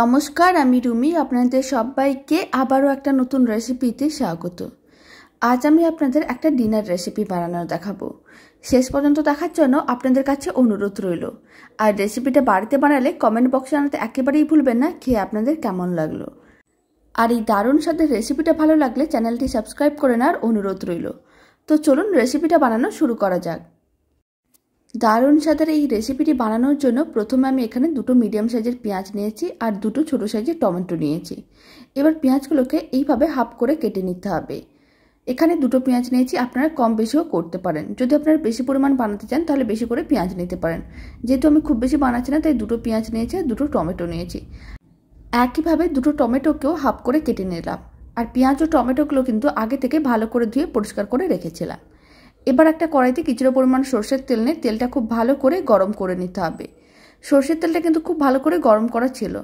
নমস্কার আমি রুমি আপনাদের সবাইকে আবারও একটা নতুন রেসিপিতে স্বাগত আজ আমি আপনাদের একটা ডিনার রেসিপি বানানো দেখাবো শেষ পর্যন্ত দেখার জন্য আপনাদের কাছে অনুরোধ রইল আর রেসিপিটা বাড়িতে বানালে কমেন্ট বক্সে আনাতে একেবারেই ভুলবেন না খেয়ে আপনাদের কেমন লাগলো আর এই দারুণ স্বাদের রেসিপিটা ভালো লাগলে চ্যানেলটি সাবস্ক্রাইব করে নেওয়ার অনুরোধ রইল তো চলুন রেসিপিটা বানানো শুরু করা যাক দারুণ সাদার এই রেসিপিটি বানানোর জন্য প্রথমে আমি এখানে দুটো মিডিয়াম সাইজের পেঁয়াজ নিয়েছি আর দুটো ছোটো সাইজের টমেটো নিয়েছি এবার পেঁয়াজগুলোকে এইভাবে হাফ করে কেটে নিতে হবে এখানে দুটো পেঁয়াজ নিয়েছি আপনারা কম বেশিও করতে পারেন যদি আপনারা বেশি পরিমাণ বানাতে চান তাহলে বেশি করে পেঁয়াজ নিতে পারেন যেহেতু আমি খুব বেশি বানাচ্ছি না তাই দুটো পেঁয়াজ নিয়েছি আর দুটো টমেটো নিয়েছি একইভাবে দুটো টমেটোকেও হাফ করে কেটে নিলাম আর পেঁয়াজ ও টমেটোগুলো কিন্তু আগে থেকে ভালো করে ধুয়ে পরিষ্কার করে রেখেছিলাম এবার একটা কড়াইতে কিছুটা পরিমাণ সর্ষের তেল নিয়ে তেলটা খুব ভালো করে গরম করে নিতে হবে সর্ষের তেলটা কিন্তু খুব ভালো করে গরম করা ছিল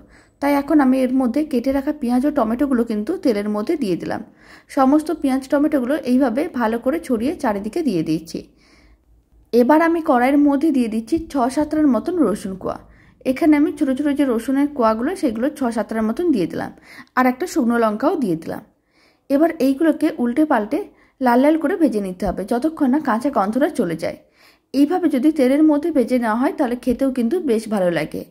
তাই এখন আমি এর মধ্যে কেটে রাখা পেঁয়াজ ও টমেটোগুলো কিন্তু তেলের মধ্যে দিয়ে দিলাম সমস্ত পেঁয়াজ টমেটোগুলো এইভাবে ভালো করে ছড়িয়ে চারিদিকে দিয়ে দিয়েছি এবার আমি কড়াইয়ের মধ্যে দিয়ে দিচ্ছি ছ সাতটার মতন রসুন কোয়া এখানে আমি ছোটো ছোটো যে রসুনের কোয়াগুলো সেগুলো ছ সাতটার মতন দিয়ে দিলাম আর একটা শুকনো লঙ্কাও দিয়ে দিলাম এবার এইগুলোকে উল্টে পাল্টে লাল লাল করে ভেজে নিতে হবে যতক্ষণ না কাঁচা গন্ধটা চলে যায় এইভাবে যদি তেলের মধ্যে ভেজে নেওয়া হয় তাহলে খেতেও কিন্তু বেশ ভালো লাগে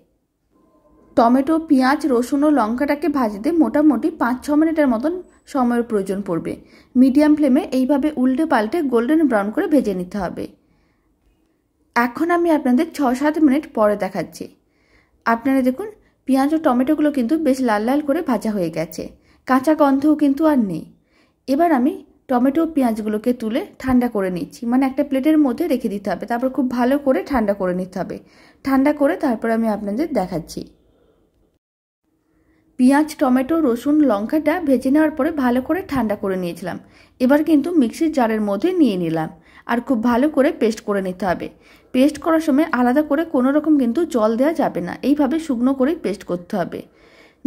টমেটো পেঁয়াজ রসুন ও লঙ্কাটাকে ভাজতে মোটামুটি পাঁচ ছ মিনিটের মতন সময়ের প্রয়োজন পড়বে মিডিয়াম ফ্লেমে এইভাবে উল্টে পাল্টে গোল্ডেন ব্রাউন করে ভেজে নিতে হবে এখন আমি আপনাদের ছ সাত মিনিট পরে দেখাচ্ছি আপনারা দেখুন পেঁয়াজ ও টমেটোগুলো কিন্তু বেশ লাল লাল করে ভাজা হয়ে গেছে কাঁচা গন্ধও কিন্তু আর নেই এবার আমি টমেটো পেঁয়াজগুলোকে তুলে ঠান্ডা করে নিচ্ছি মানে একটা প্লেটের মধ্যে রেখে দিতে হবে তারপর খুব ভালো করে ঠান্ডা করে নিতে হবে ঠান্ডা করে তারপর আমি আপনাদের দেখাচ্ছি পেঁয়াজ টমেটো রসুন লঙ্কাটা ভেজে নেওয়ার পরে ভালো করে ঠান্ডা করে নিয়েছিলাম এবার কিন্তু মিক্সির জারের মধ্যে নিয়ে নিলাম আর খুব ভালো করে পেস্ট করে নিতে হবে পেস্ট করার সময় আলাদা করে কোনো রকম কিন্তু জল দেওয়া যাবে না এইভাবে শুকনো করেই পেস্ট করতে হবে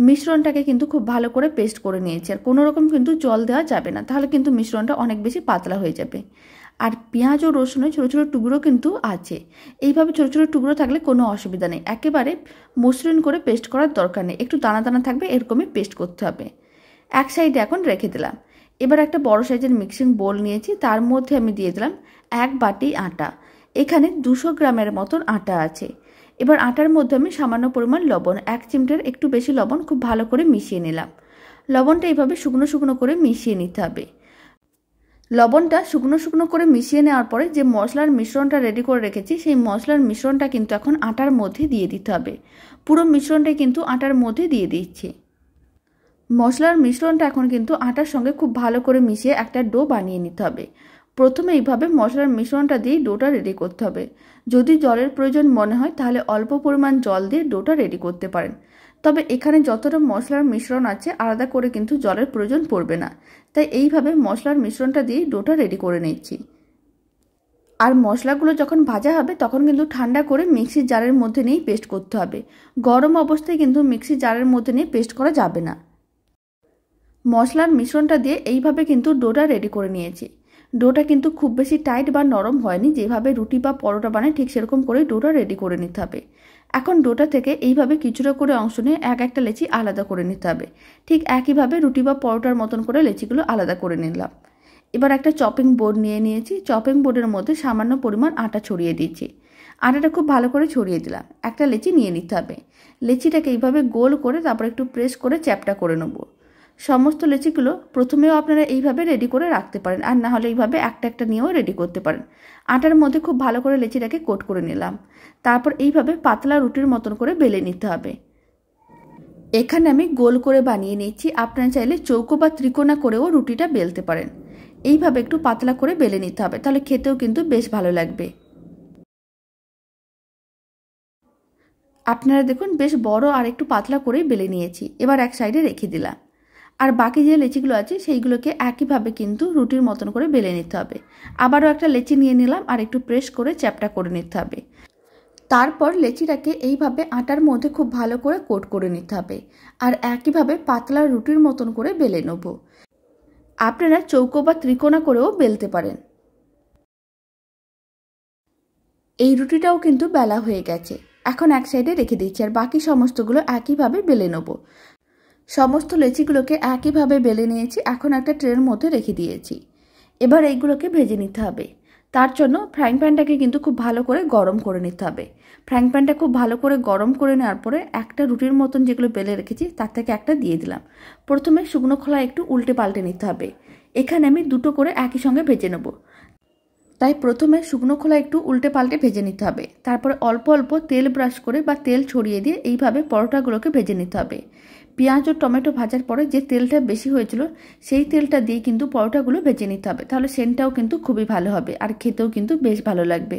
মিশ্রণটাকে কিন্তু খুব ভালো করে পেস্ট করে নিয়েছি আর কোনো রকম কিন্তু জল দেওয়া যাবে না তাহলে কিন্তু মিশ্রণটা অনেক বেশি পাতলা হয়ে যাবে আর পেঁয়াজ ও রসুনের ছোটো ছোটো টুকরো কিন্তু আছে এইভাবে ছোটো ছোটো টুকরো থাকলে কোনো অসুবিধা নেই একেবারে মসৃণ করে পেস্ট করার দরকার নেই একটু দানা দানা থাকবে এরকমই পেস্ট করতে হবে এক সাইডে এখন রেখে দিলাম এবার একটা বড় সাইজের মিক্সিং বোল নিয়েছি তার মধ্যে আমি দিয়ে দিলাম এক বাটি আটা এখানে দুশো গ্রামের মতন আটা আছে এবার আটার মধ্যে আমি সামান্য পরিমাণ লবণ এক চিমটের একটু বেশি লবণ খুব ভালো করে মিশিয়ে নিলাম লবণটা এইভাবে শুকনো শুকনো করে মিশিয়ে নিতে হবে লবণটা শুকনো শুকনো করে মিশিয়ে নেওয়ার পরে যে মশলার মিশ্রণটা রেডি করে রেখেছি সেই মশলার মিশ্রণটা কিন্তু এখন আটার মধ্যে দিয়ে দিতে হবে পুরো মিশ্রণটাই কিন্তু আটার মধ্যে দিয়ে দিচ্ছি মশলার মিশ্রণটা এখন কিন্তু আটার সঙ্গে খুব ভালো করে মিশিয়ে একটা ডো বানিয়ে নিতে হবে প্রথমে এইভাবে মশলার মিশ্রণটা দিয়ে ডোটা রেডি করতে হবে যদি জলের প্রয়োজন মনে হয় তাহলে অল্প পরিমাণ জল দিয়ে ডোটা রেডি করতে পারেন তবে এখানে যতটা মশলার মিশ্রণ আছে আলাদা করে কিন্তু জলের প্রয়োজন পড়বে না তাই এইভাবে মশলার মিশ্রণটা দিয়ে ডোটা রেডি করে নিচ্ছি আর মশলাগুলো যখন ভাজা হবে তখন কিন্তু ঠান্ডা করে মিক্সির জারের মধ্যে নিয়েই পেস্ট করতে হবে গরম অবস্থায় কিন্তু মিক্সির জারের মধ্যে নিয়ে পেস্ট করা যাবে না মশলার মিশ্রণটা দিয়ে এইভাবে কিন্তু ডোটা রেডি করে নিয়েছি ডোটা কিন্তু খুব বেশি টাইট বা নরম হয়নি যেভাবে রুটি বা পরোটা বানায় ঠিক সেরকম করে ডোটা রেডি করে নিতে হবে এখন ডোটা থেকে এইভাবে কিছুটা করে অংশ নিয়ে এক একটা লেচি আলাদা করে নিতে হবে ঠিক একইভাবে রুটি বা পরোটার মতন করে লেচিগুলো আলাদা করে নিলাম এবার একটা চপিং বোর্ড নিয়ে নিয়েছি চপিং বোর্ডের মধ্যে সামান্য পরিমাণ আটা ছড়িয়ে দিয়েছি আটাটা খুব ভালো করে ছড়িয়ে দিলাম একটা লেচি নিয়ে নিতে হবে লেচিটাকে এইভাবে গোল করে তারপর একটু প্রেস করে চ্যাপটা করে নেবো সমস্ত লেচিগুলো প্রথমেও আপনারা এইভাবে রেডি করে রাখতে পারেন আর না হলে এইভাবে একটা একটা নিয়েও রেডি করতে পারেন আটার মধ্যে খুব ভালো করে লেচিটাকে কোট করে নিলাম তারপর এইভাবে পাতলা রুটির মতন করে বেলে নিতে হবে এখানে আমি গোল করে বানিয়ে নিচ্ছি আপনারা চাইলে চৌকো বা ত্রিকোণা করেও রুটিটা বেলতে পারেন এইভাবে একটু পাতলা করে বেলে নিতে হবে তাহলে খেতেও কিন্তু বেশ ভালো লাগবে আপনারা দেখুন বেশ বড় আর একটু পাতলা করেই বেলে নিয়েছি এবার এক সাইডে রেখে দিলাম আর বাকি যে লেচিগুলো আছে সেইগুলোকে একইভাবে কিন্তু রুটির মতন করে বেলে নিতে হবে আবারও একটা লেচি নিয়ে নিলাম আর একটু প্রেস করে চ্যাপটা করে নিতে হবে তারপর লেচিটাকে এইভাবে আটার মধ্যে খুব ভালো করে কোট করে নিতে হবে আর একইভাবে পাতলা রুটির মতন করে বেলে নেব আপনারা চৌকো বা ত্রিকোণা করেও বেলতে পারেন এই রুটিটাও কিন্তু বেলা হয়ে গেছে এখন এক সাইডে রেখে দিচ্ছি আর বাকি সমস্তগুলো একইভাবে বেলে নেব সমস্ত লেচিগুলোকে একইভাবে বেলে নিয়েছি এখন একটা ট্রের মধ্যে রেখে দিয়েছি এবার এইগুলোকে ভেজে নিতে হবে তার জন্য ফ্রাইং প্যানটাকে কিন্তু খুব ভালো করে গরম করে নিতে হবে ফ্রাইং প্যানটা খুব ভালো করে গরম করে নেওয়ার পরে একটা রুটির মতন যেগুলো বেলে রেখেছি তার থেকে একটা দিয়ে দিলাম প্রথমে শুকনো খোলা একটু উল্টে পাল্টে নিতে হবে এখানে আমি দুটো করে একই সঙ্গে ভেজে নেব তাই প্রথমে শুকনো খোলা একটু উল্টে পাল্টে ভেজে নিতে হবে তারপরে অল্প অল্প তেল ব্রাশ করে বা তেল ছড়িয়ে দিয়ে এইভাবে পরোটাগুলোকে ভেজে নিতে হবে পেঁয়াজ ও টমেটো ভাজার পরে যে তেলটা বেশি হয়েছিল সেই তেলটা দিয়ে কিন্তু পরোটাগুলো ভেজে নিতে হবে তাহলে সেনটাও কিন্তু খুবই ভালো হবে আর খেতেও কিন্তু বেশ ভালো লাগবে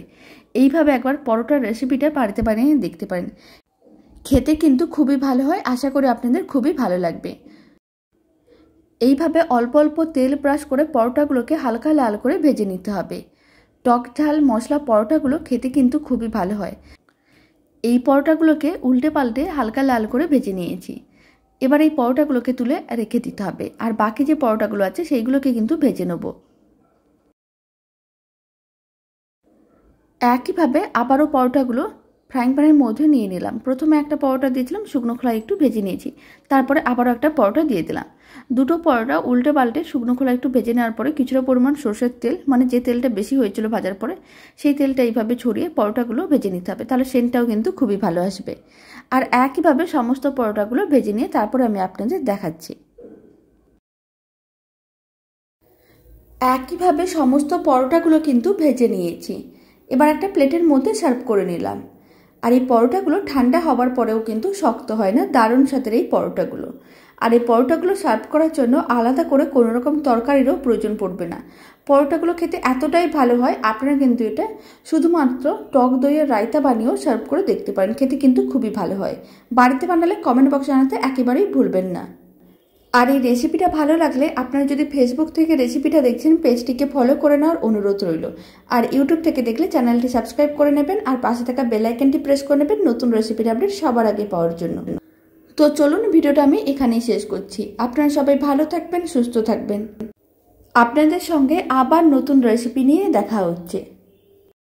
এইভাবে একবার পরোটার রেসিপিটা বাড়িতে বানিয়ে দেখতে পারেন খেতে কিন্তু খুবই ভালো হয় আশা করি আপনাদের খুবই ভালো লাগবে এইভাবে অল্প অল্প তেল ব্রাশ করে পরোটাগুলোকে হালকা লাল করে ভেজে নিতে হবে টক ঝাল মশলা পরোটাগুলো খেতে কিন্তু খুবই ভালো হয় এই পরোটাগুলোকে উল্টে পাল্টে হালকা লাল করে ভেজে নিয়েছি এবার এই পরোটাগুলোকে তুলে রেখে দিতে হবে আর বাকি যে পরোটাগুলো আছে সেইগুলোকে কিন্তু ভেজে নেব একইভাবে আবারও পরোটাগুলো ফ্রাইং প্যানের মধ্যে নিয়ে নিলাম প্রথমে একটা পরোটা দিয়েছিলাম শুকনো খোলা একটু ভেজে নিয়েছি তারপরে আবারও একটা পরোটা দিয়ে দিলাম দুটো পরোটা উল্টে পাল্টে শুকনো খোলা একটু ভেজে নেওয়ার পরে কিছুটা পরিমাণ সর্ষের তেল মানে যে তেলটা বেশি হয়েছিল ভাজার পরে সেই তেলটা এইভাবে ছড়িয়ে পরোটাগুলো ভেজে নিতে হবে তাহলে সেন্টটাও কিন্তু খুবই ভালো আসবে আর একইভাবে সমস্ত পরোটাগুলো ভেজে নিয়ে তারপর আমি আপনাদের দেখাচ্ছি একইভাবে সমস্ত পরোটাগুলো কিন্তু ভেজে নিয়েছি এবার একটা প্লেটের মধ্যে সার্ভ করে নিলাম আর এই পরোটাগুলো ঠান্ডা হওয়ার পরেও কিন্তু শক্ত হয় না দারুণ সাথের এই পরোটাগুলো আর এই পরোটাগুলো সার্ভ করার জন্য আলাদা করে কোনো রকম তরকারিরও প্রয়োজন পড়বে না পরোটাগুলো খেতে এতটাই ভালো হয় আপনারা কিন্তু এটা শুধুমাত্র টক দইয়ের রায়তা বানিয়েও সার্ভ করে দেখতে পারেন খেতে কিন্তু খুবই ভালো হয় বাড়িতে বানালে কমেন্ট বক্সে জানাতে একেবারেই ভুলবেন না আর এই রেসিপিটা ভালো লাগলে আপনারা যদি ফেসবুক থেকে রেসিপিটা দেখছেন পেজটিকে ফলো করে নেওয়ার অনুরোধ রইল আর ইউটিউব থেকে দেখলে চ্যানেলটি সাবস্ক্রাইব করে নেবেন আর পাশে থাকা বেলাইকনটি প্রেস করে নেবেন নতুন রেসিপির আপডেট সবার আগে পাওয়ার জন্য তো চলুন ভিডিওটা আমি এখানেই শেষ করছি আপনারা সবাই ভালো থাকবেন সুস্থ থাকবেন আপনাদের সঙ্গে আবার নতুন রেসিপি নিয়ে দেখা হচ্ছে